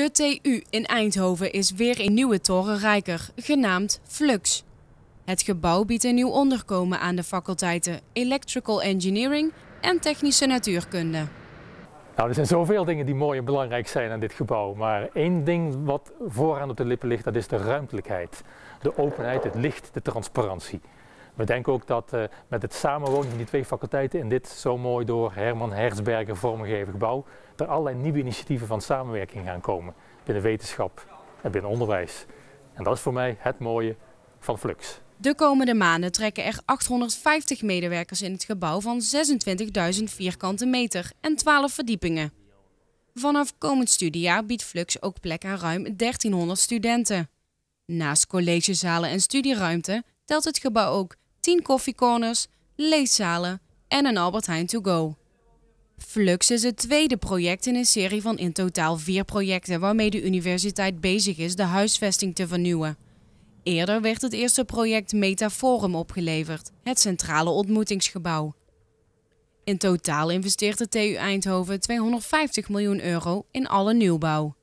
De TU in Eindhoven is weer een nieuwe toren rijker, genaamd Flux. Het gebouw biedt een nieuw onderkomen aan de faculteiten Electrical Engineering en Technische Natuurkunde. Nou, er zijn zoveel dingen die mooi en belangrijk zijn aan dit gebouw. Maar één ding wat vooraan op de lippen ligt, dat is de ruimtelijkheid. De openheid, het licht, de transparantie. We denken ook dat eh, met het samenwonen van die twee faculteiten in dit zo mooi door Herman Herzberger vormgegeven gebouw, er allerlei nieuwe initiatieven van samenwerking gaan komen binnen wetenschap en binnen onderwijs. En dat is voor mij het mooie van Flux. De komende maanden trekken er 850 medewerkers in het gebouw van 26.000 vierkante meter en 12 verdiepingen. Vanaf komend studiejaar biedt Flux ook plek aan ruim 1300 studenten. Naast collegezalen en studieruimte telt het gebouw ook 10 koffiecorners, leeszalen en een Albert Heijn To Go. Flux is het tweede project in een serie van in totaal vier projecten waarmee de universiteit bezig is de huisvesting te vernieuwen. Eerder werd het eerste project Metaforum opgeleverd, het centrale ontmoetingsgebouw. In totaal investeert de TU Eindhoven 250 miljoen euro in alle nieuwbouw.